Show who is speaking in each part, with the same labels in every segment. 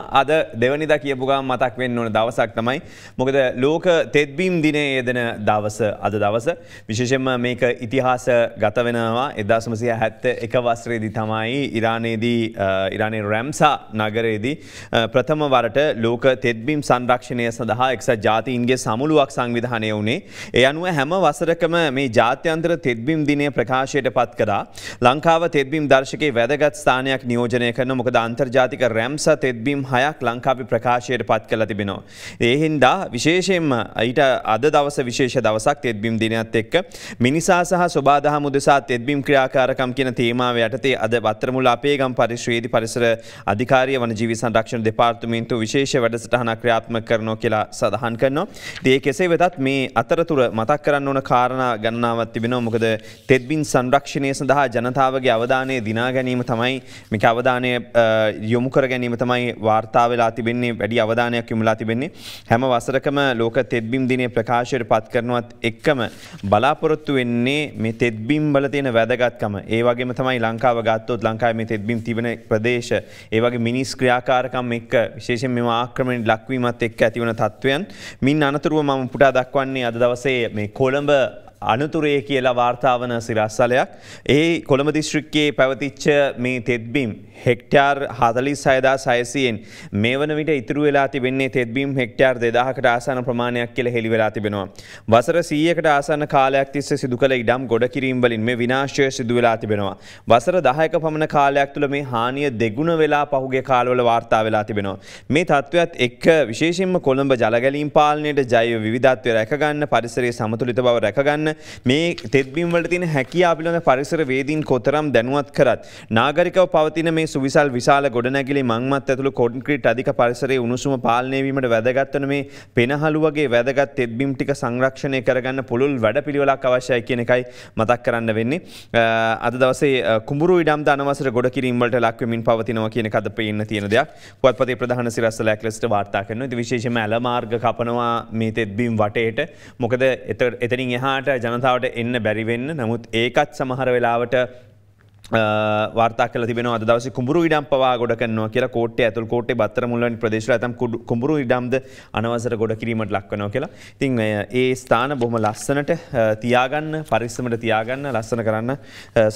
Speaker 1: අද දෙවනිද කියපු ගම මතක් වෙන්න ඕන දවසක් තමයි. මොකද ලෝක තෙත්බීම් දිනේ යෙදෙන දවස අද දවස. විශේෂයෙන්ම මේක ඉතිහාස ගත වෙනවා 1971 වසරේදී තමයි ඉරානයේදී ඉරානයේ රැම්සා නගරයේදී ප්‍රථම වරට ලෝක තෙත්බීම් සංරක්ෂණය සඳහා එක්සත් ජාතීන්ගේ සමුළුවක් සංවිධානය වුණේ. ඒ අනුව හැම වසරකම මේ ජාත්‍යන්තර තෙත්බීම් දිනය ප්‍රකාශයට පත් කළා. ලංකාව තෙත්බීම් දර්ශකයේ වැදගත් ස්ථානයක් නියෝජනය කරන මොකද අන්තර්ජාතික රැම්සා තෙත්බීම් හයක් ලංකාපි ප්‍රකාශයට පත් කළ තිබෙනවා. ඒහින්දා විශේෂයෙන්ම ඊට අද දවස විශේෂ දවසක් තෙත්බිම් දිනත් එක්ක මිනිසා සහ ස්වබාදහ මුදසා තෙත්බිම් ක්‍රියාකාරකම් කියන තේමාව යටතේ අද වත්තරමුල අපේ ගම් පරිශ්වේදි පරිසර අධිකාරය වන ජීවි සංරක්ෂණ දෙපාර්තමේන්තු විශේෂ වැඩසටහන ක්‍රියාත්ම කරනවා කියලා සඳහන් කරනවා. දේ කෙසේ වෙතත් මේ අතරතුර මතක් කරන්න ඕන කාරණ ගන්නාවත් තිබෙනවා මොකද තෙත්බින් සංරක්ෂණය සඳහා ජනතාවගේ අවධානය දිනා ගැනීම තමයි මේක අවධානය යොමු කර ගැනීම තමයි වා වාර්තා වෙලා තිබෙන්නේ වැඩි අවධානයක් යොමුලා තිබෙන්නේ හැම වසරකම ලෝක තෙත්බිම් දිනේ ප්‍රකාශයට පත් කරනවත් එක්කම බලාපොරොත්තු වෙන්නේ මේ තෙත්බිම් වල තියෙන වැදගත්කම ඒ වගේම තමයි ලංකාව ගත්තොත් ලංකාවේ මේ තෙත්බිම් තිබෙන ප්‍රදේශ ඒ වගේ මිනිස් ක්‍රියාකාරකම් එක්ක විශේෂයෙන් මෙම ආක්‍රමණයට ලක්වීමත් එක්ක ඇතිවන තත්ත්වයන් මින් අනතුරුව මම පුටා දක්වන්නේ අද දවසේ මේ කොළඹ අනතුරේ කියලා වාර්තාාවන සිරස්සලයක්. ඒ කොළම දිශ්‍රික්කයේ පැවතිච්ච මේ තෙත්බීම් හෙක්ටාර් හතලි සයදා සයසියෙන් මේ වන විට ඉතුරු වෙලා තිබෙන්නේ තෙත්බීම් හෙක්ටාර් දෙදාහකට ආසන ප්‍රමාණයක් කියල හෙළිවෙලා තිබෙනවා. වසර සීයකට ආසන කාලයක් තිස්ස සිදු කළ ඉඩම් ගොඩ කිරීම්වලින් මේ විනාශය සිදුවෙලා තිබෙනවා. වසර දහයක පමණ කාලයක් තුළ මේ හානිය දෙගුණ වෙලා පහුගේ කාලවල වාර්තා වෙලා තිබෙනවා. මේ තත්ත්වත් එක් විශේෂෙන්ම කොළඹ ජලගැලින් පාලනයට ජයව විධත්වය රැකගන්න පරිසරේ සමතුලිත බව රැකගන්න මේ තෙත්බීම් වල තියෙන හැකියාව පිළිබඳ පරිසර වේදීන් කොතරම් දැනුවත් කරත් නාගරිකව පවතින මේ සුවිසල් විශාල ගොඩනැගිලි මංමත් ඇතුළු කොන්ක්‍රීට් අධික පරිසරයේ උණුසුම පාලනය වීමට වැදගත් වන මේ පෙනහළු වගේ වැදගත් තෙත්බීම් ටික සංරක්ෂණය කරගන්න පුළුල් වැඩපිළිවෙලක් අවශ්‍යයි කියන එකයි මතක් කරන්න වෙන්නේ අද දවසේ කුඹුරු ඉඩම් ද අනවසර ගොඩ කිරීම් වලට ලක්වෙමින් පවතිනවා කියන කද පේන්න තියෙන දෙයක් පුවත්පතේ ප්‍රධාන සිරස්සලයක් ලෙසට වාර්තා කරනවා ඉතින් විශේෂයෙන්ම ඇල මාර්ග කපනවා මේ තෙත්බීම් වටේට මොකද එතනින් එහාට ජනතාවට එන්න බැරිවෙන්න නමුත් ඒකත් සමහර වෙලාවට වාර්තාක තිබෙන අද දවස කුඹරු ඉඩම් පවා ගොඩකන්නවා කියලා කෝට්ට ඇතුල් කෝට් බත්තර මුල්ලනි ප්‍රදේශ ඇතම් කුඹරු ඉඩම්ද අනවසර ගොඩ කිරීමට ලක්වනෝ කියලා තින් ඒ ස්ථාන බොහම ලස්සනට තියාගන්න පරිස්සමට තියාගන්න ලස්සන කරන්න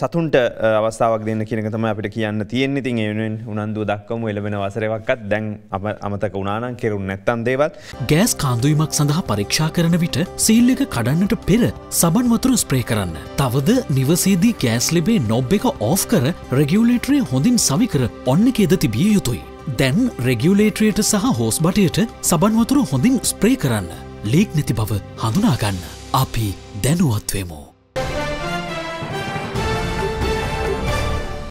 Speaker 1: සතුන්ට අවස්ථාවක් දෙන්න කියනක තම අපිට කියන්න තියෙන්නේ තින් එවෙනුවෙන් උනන්දුව දක්වම එලබෙන වසරවක්ත් දැන් අමතක උනානන් කෙරුන් නැත්තන් දේවල් ගෑස් කාන්දුවීමක් සඳහා පරීක්ෂා කරන විට
Speaker 2: සීල් එක කඩන්නට පෙර සබන් වතුර ස්ප්‍රේ කරන්න තවද නිවසේදී ගෑස් ලෙබේ නොබ් එක ඕෆ් කර රෙගියුලේටරේ හොඳින් සවිකර ඔන්න එකේද තිබිය යුතුයි. දැන් රෙගියුලේටරයට සහ හෝස් බටයට සබන්වතුර හොඳින් ස්ප්‍රේ කරන්න. ලීක් නැති බව හඳුනාගන්න. අපි දැනුවත්වේමෝ.